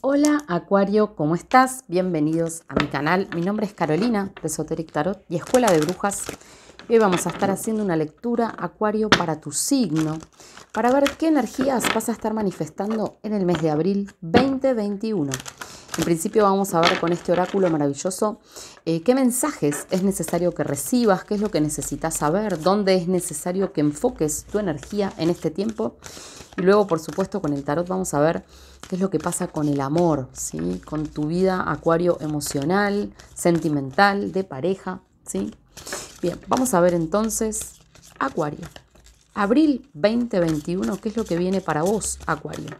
Hola Acuario, ¿cómo estás? Bienvenidos a mi canal. Mi nombre es Carolina de Soteric Tarot y Escuela de Brujas. hoy vamos a estar haciendo una lectura Acuario para tu signo, para ver qué energías vas a estar manifestando en el mes de abril 2021. En principio vamos a ver con este oráculo maravilloso eh, qué mensajes es necesario que recibas, qué es lo que necesitas saber, dónde es necesario que enfoques tu energía en este tiempo. Y luego, por supuesto, con el tarot vamos a ver qué es lo que pasa con el amor, ¿sí? con tu vida acuario emocional, sentimental, de pareja. ¿sí? Bien, vamos a ver entonces acuario. Abril 2021, ¿qué es lo que viene para vos, acuario?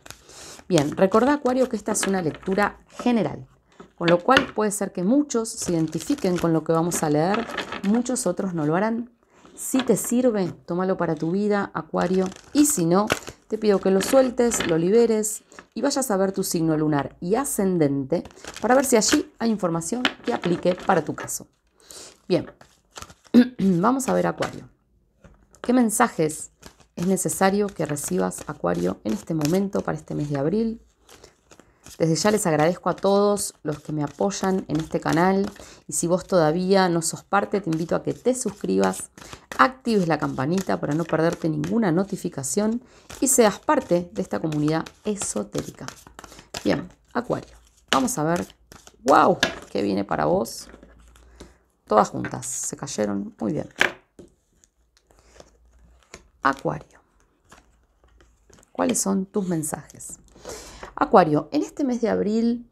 Bien, recordá Acuario que esta es una lectura general, con lo cual puede ser que muchos se identifiquen con lo que vamos a leer, muchos otros no lo harán. Si te sirve, tómalo para tu vida, Acuario, y si no, te pido que lo sueltes, lo liberes y vayas a ver tu signo lunar y ascendente para ver si allí hay información que aplique para tu caso. Bien, vamos a ver Acuario. ¿Qué mensajes es necesario que recibas Acuario en este momento para este mes de abril. Desde ya les agradezco a todos los que me apoyan en este canal y si vos todavía no sos parte te invito a que te suscribas, actives la campanita para no perderte ninguna notificación y seas parte de esta comunidad esotérica. Bien, Acuario, vamos a ver, wow, ¿qué viene para vos? Todas juntas, se cayeron, muy bien. Acuario. ¿Cuáles son tus mensajes? Acuario, en este mes de abril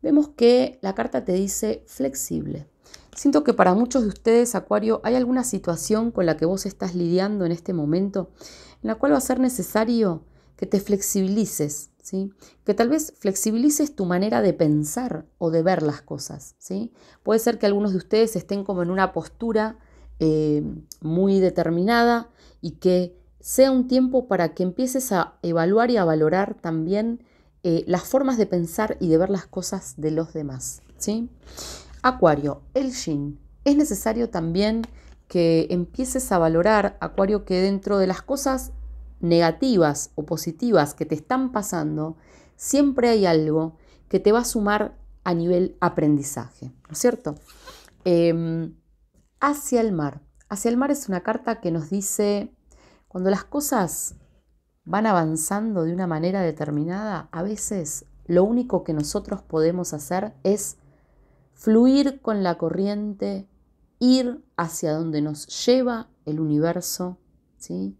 vemos que la carta te dice flexible. Siento que para muchos de ustedes, Acuario, hay alguna situación con la que vos estás lidiando en este momento, en la cual va a ser necesario que te flexibilices, ¿sí? que tal vez flexibilices tu manera de pensar o de ver las cosas. ¿sí? Puede ser que algunos de ustedes estén como en una postura eh, muy determinada y que sea un tiempo para que empieces a evaluar y a valorar también eh, las formas de pensar y de ver las cosas de los demás. ¿sí? Acuario, el yin. Es necesario también que empieces a valorar, Acuario, que dentro de las cosas negativas o positivas que te están pasando, siempre hay algo que te va a sumar a nivel aprendizaje, ¿no es cierto? Em, Hacia el mar. Hacia el mar es una carta que nos dice, cuando las cosas van avanzando de una manera determinada, a veces lo único que nosotros podemos hacer es fluir con la corriente, ir hacia donde nos lleva el universo, ¿sí?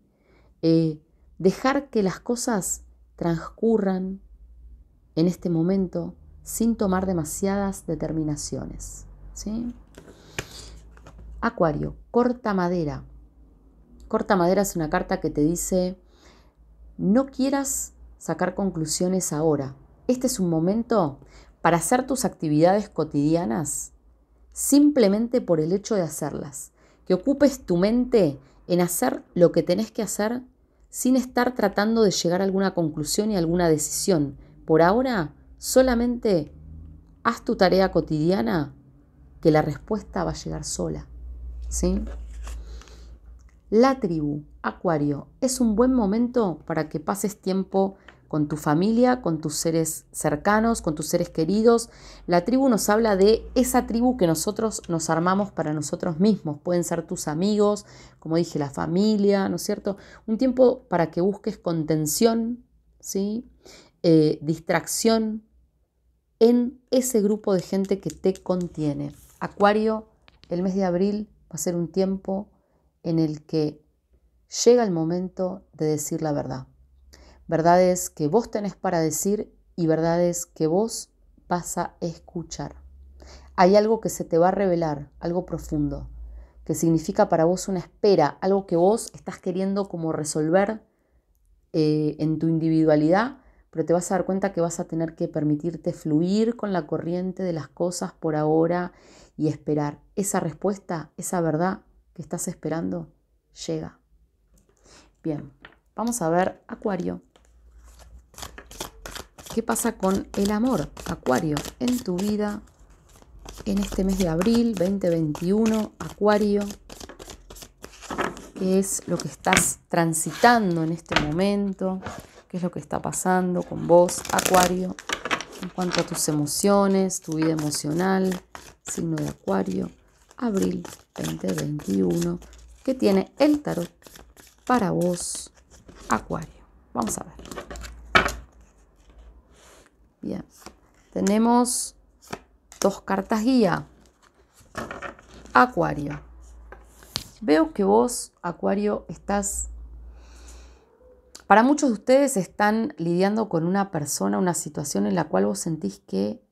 Eh, dejar que las cosas transcurran en este momento sin tomar demasiadas determinaciones. ¿sí? Acuario, corta madera. Corta madera es una carta que te dice, no quieras sacar conclusiones ahora. Este es un momento para hacer tus actividades cotidianas simplemente por el hecho de hacerlas. Que ocupes tu mente en hacer lo que tenés que hacer sin estar tratando de llegar a alguna conclusión y alguna decisión. Por ahora, solamente haz tu tarea cotidiana que la respuesta va a llegar sola. ¿sí? La tribu, Acuario, es un buen momento para que pases tiempo con tu familia, con tus seres cercanos, con tus seres queridos. La tribu nos habla de esa tribu que nosotros nos armamos para nosotros mismos. Pueden ser tus amigos, como dije, la familia, ¿no es cierto? Un tiempo para que busques contención, ¿sí? Eh, distracción en ese grupo de gente que te contiene. Acuario, el mes de abril va a ser un tiempo en el que llega el momento de decir la verdad. Verdades que vos tenés para decir y verdades que vos vas a escuchar. Hay algo que se te va a revelar, algo profundo, que significa para vos una espera, algo que vos estás queriendo como resolver eh, en tu individualidad pero te vas a dar cuenta que vas a tener que permitirte fluir con la corriente de las cosas por ahora y esperar. Esa respuesta, esa verdad que estás esperando, llega. Bien, vamos a ver Acuario. ¿Qué pasa con el amor, Acuario, en tu vida en este mes de abril 2021, Acuario? ¿Qué es lo que estás transitando en este momento? qué es lo que está pasando con vos, Acuario, en cuanto a tus emociones, tu vida emocional, signo de Acuario, abril 2021, que tiene el tarot para vos, Acuario. Vamos a ver. Bien, tenemos dos cartas guía. Acuario. Veo que vos, Acuario, estás para muchos de ustedes están lidiando con una persona, una situación en la cual vos sentís que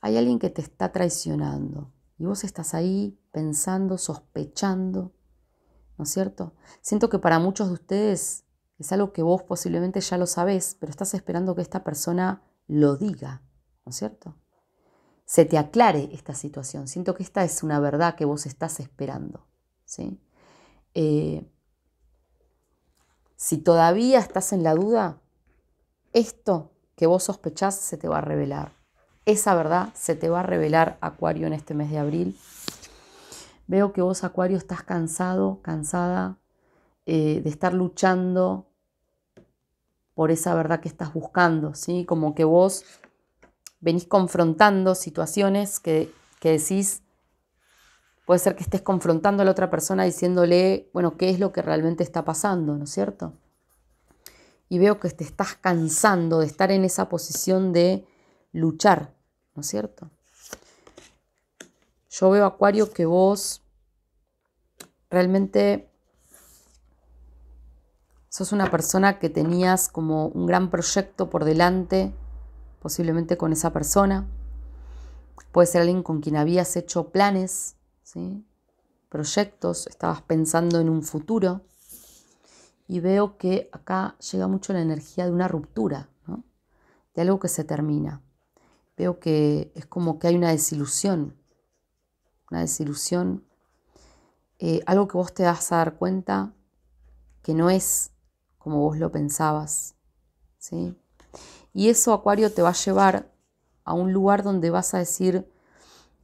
hay alguien que te está traicionando y vos estás ahí pensando, sospechando, ¿no es cierto? Siento que para muchos de ustedes es algo que vos posiblemente ya lo sabés, pero estás esperando que esta persona lo diga, ¿no es cierto? Se te aclare esta situación. Siento que esta es una verdad que vos estás esperando, ¿sí? Eh, si todavía estás en la duda, esto que vos sospechás se te va a revelar. Esa verdad se te va a revelar, Acuario, en este mes de abril. Veo que vos, Acuario, estás cansado, cansada eh, de estar luchando por esa verdad que estás buscando, ¿sí? Como que vos venís confrontando situaciones que, que decís, Puede ser que estés confrontando a la otra persona diciéndole, bueno, ¿qué es lo que realmente está pasando? ¿No es cierto? Y veo que te estás cansando de estar en esa posición de luchar, ¿no es cierto? Yo veo, Acuario, que vos realmente sos una persona que tenías como un gran proyecto por delante, posiblemente con esa persona. Puede ser alguien con quien habías hecho planes, ¿sí? proyectos, estabas pensando en un futuro y veo que acá llega mucho la energía de una ruptura, de algo que se termina. Veo que es como que hay una desilusión, una desilusión, eh, algo que vos te vas a dar cuenta que no es como vos lo pensabas. ¿sí? Y eso, Acuario, te va a llevar a un lugar donde vas a decir,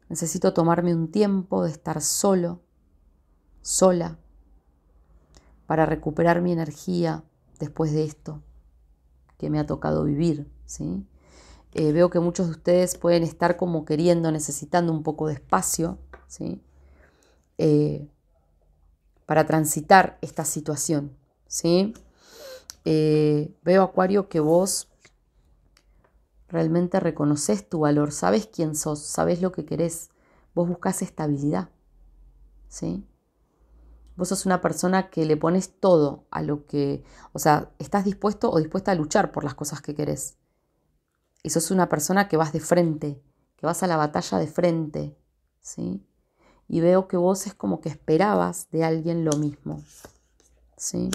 Necesito tomarme un tiempo de estar solo, sola, para recuperar mi energía después de esto que me ha tocado vivir. ¿sí? Eh, veo que muchos de ustedes pueden estar como queriendo, necesitando un poco de espacio ¿sí? Eh, para transitar esta situación. ¿sí? Eh, veo, Acuario, que vos Realmente reconoces tu valor, sabes quién sos, sabes lo que querés. Vos buscas estabilidad. ¿Sí? Vos sos una persona que le pones todo a lo que, o sea, estás dispuesto o dispuesta a luchar por las cosas que querés. Y sos una persona que vas de frente, que vas a la batalla de frente, ¿sí? Y veo que vos es como que esperabas de alguien lo mismo, ¿sí?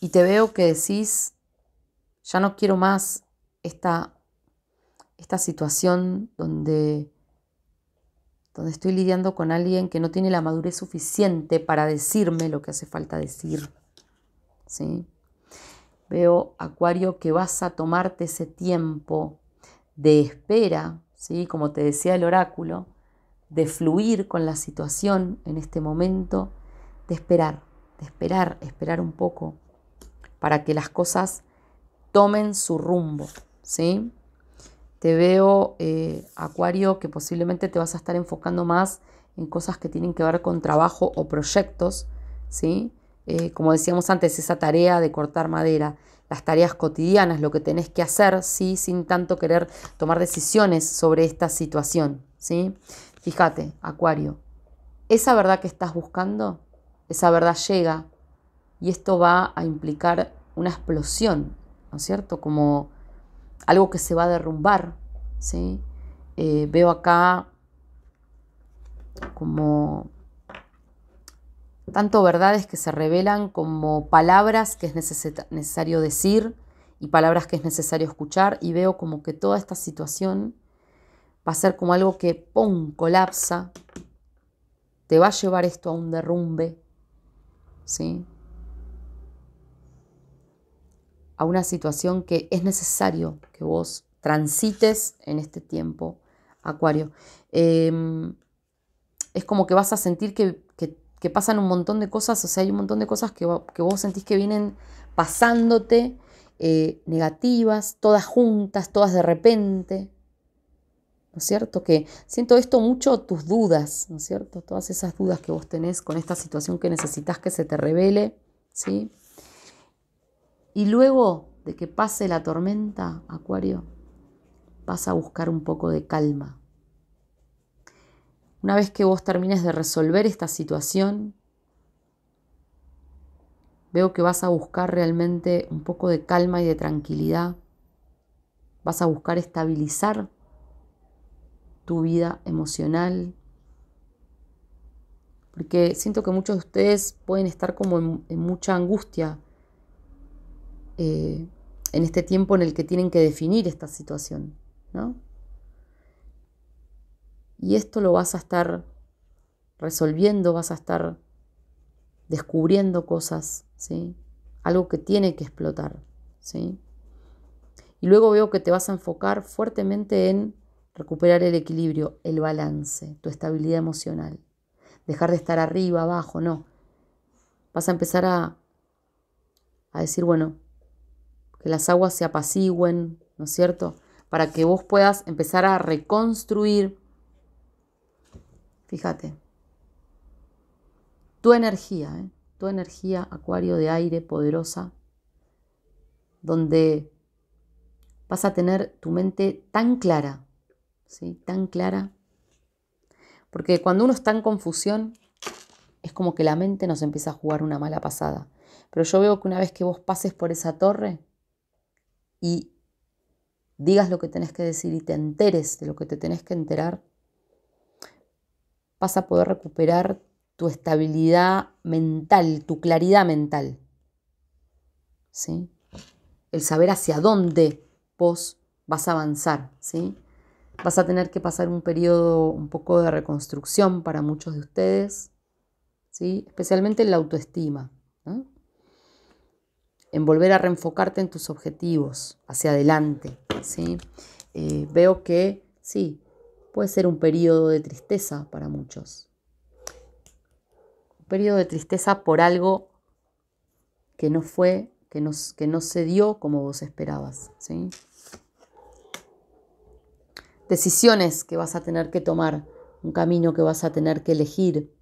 Y te veo que decís, ya no quiero más esta esta situación donde, donde estoy lidiando con alguien que no tiene la madurez suficiente para decirme lo que hace falta decir. ¿sí? Veo, Acuario, que vas a tomarte ese tiempo de espera, ¿sí? como te decía el oráculo, de fluir con la situación en este momento, de esperar, de esperar, esperar un poco para que las cosas tomen su rumbo, ¿sí? Te veo, eh, Acuario, que posiblemente te vas a estar enfocando más en cosas que tienen que ver con trabajo o proyectos, ¿sí? Eh, como decíamos antes, esa tarea de cortar madera, las tareas cotidianas, lo que tenés que hacer, ¿sí? Sin tanto querer tomar decisiones sobre esta situación, ¿sí? Fíjate, Acuario, esa verdad que estás buscando, esa verdad llega y esto va a implicar una explosión, ¿no es cierto? Como algo que se va a derrumbar. ¿sí? Eh, veo acá como tanto verdades que se revelan como palabras que es necesario decir y palabras que es necesario escuchar y veo como que toda esta situación va a ser como algo que, ¡pum!, colapsa, te va a llevar esto a un derrumbe, ¿sí? a una situación que es necesario que vos transites en este tiempo, Acuario. Em, es como que vas a sentir que, pasan un montón de cosas, o sea, hay un montón de cosas que, vos sentís que vienen pasándote, eh, negativas, todas juntas, todas de repente. ¿No es cierto? Que siento esto mucho tus dudas, ¿no es cierto? Todas esas dudas que vos tenés con esta situación que necesitas que se te revele, ¿sí? Y luego de que pase la tormenta, Acuario, vas a buscar un poco de calma. Una vez que vos termines de resolver esta situación, veo que vas a buscar realmente un poco de calma y de tranquilidad. Vas a buscar estabilizar tu vida emocional. Porque siento que muchos de ustedes pueden estar como en, mucha angustia eh, en este tiempo en el que tienen que definir esta situación, ¿no? Y esto lo vas a estar resolviendo, vas a estar descubriendo cosas, ¿sí? Algo que tiene que explotar, ¿sí? Y luego veo que te vas a enfocar fuertemente en recuperar el equilibrio, el balance, tu estabilidad emocional. Dejar de estar arriba, abajo, no. Vas a empezar a, a decir, bueno, que las aguas se apacigüen, ¿no es cierto? Para que vos puedas empezar a reconstruir, fíjate, tu energía, ¿eh? tu energía, acuario de aire poderosa, donde vas a tener tu mente tan clara, ¿sí? Tan clara. Porque cuando uno está en confusión, es como que la mente nos empieza a jugar una mala pasada. Pero yo veo que una vez que vos pases por esa torre, y digas lo que tenés que decir y te enteres de lo que te tenés que enterar, vas a poder recuperar tu estabilidad mental, tu claridad mental. ¿Sí? El saber hacia dónde vos vas a avanzar, ¿sí? Vas a tener que pasar un periodo un poco de reconstrucción para muchos de ustedes, ¿sí? Especialmente en la autoestima en volver a reenfocarte en tus objetivos, hacia adelante. ¿sí? Eh, veo que sí, puede ser un periodo de tristeza para muchos. Un periodo de tristeza por algo que no fue, que no, que no se dio como vos esperabas. ¿sí? Decisiones que vas a tener que tomar, un camino que vas a tener que elegir.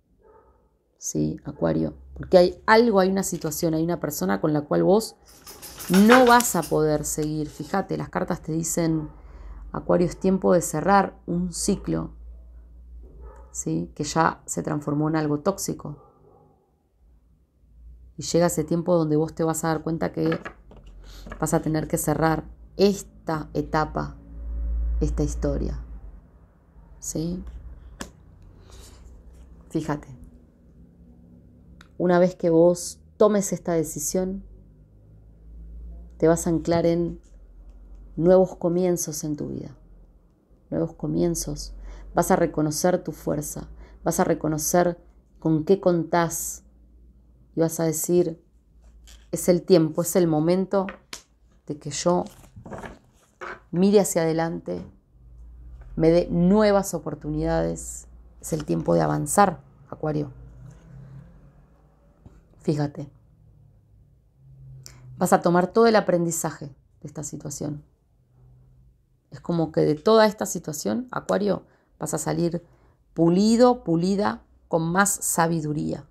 ¿Sí, Acuario? Porque hay algo, hay una situación, hay una persona con la cual vos no vas a poder seguir. Fíjate, las cartas te dicen, Acuario, es tiempo de cerrar un ciclo, ¿sí? que ya se transformó en algo tóxico. Y llega ese tiempo donde vos te vas a dar cuenta que vas a tener que cerrar esta etapa, esta historia. ¿Sí? Fíjate. Una vez que vos tomes esta decisión, te vas a anclar en nuevos comienzos en tu vida, nuevos comienzos. Vas a reconocer tu fuerza, vas a reconocer con qué contás y vas a decir, es el tiempo, es el momento de que yo mire hacia adelante, me dé nuevas oportunidades, es el tiempo de avanzar, Acuario. Fíjate, vas a tomar todo el aprendizaje de esta situación. Es como que de toda esta situación, Acuario, vas a salir pulido, pulida, con más sabiduría.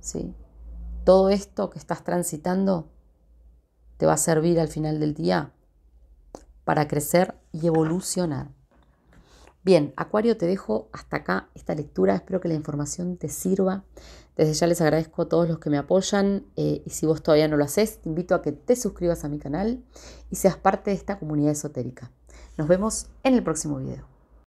¿Sí? Todo esto que estás transitando te va a servir al final del día para crecer y evolucionar. Bien, Acuario, te dejo hasta acá esta lectura. Espero que la información te sirva. Desde ya les agradezco a todos los que me apoyan eh, y si vos todavía no lo haces, te invito a que te suscribas a mi canal y seas parte de esta comunidad esotérica. Nos vemos en el próximo video.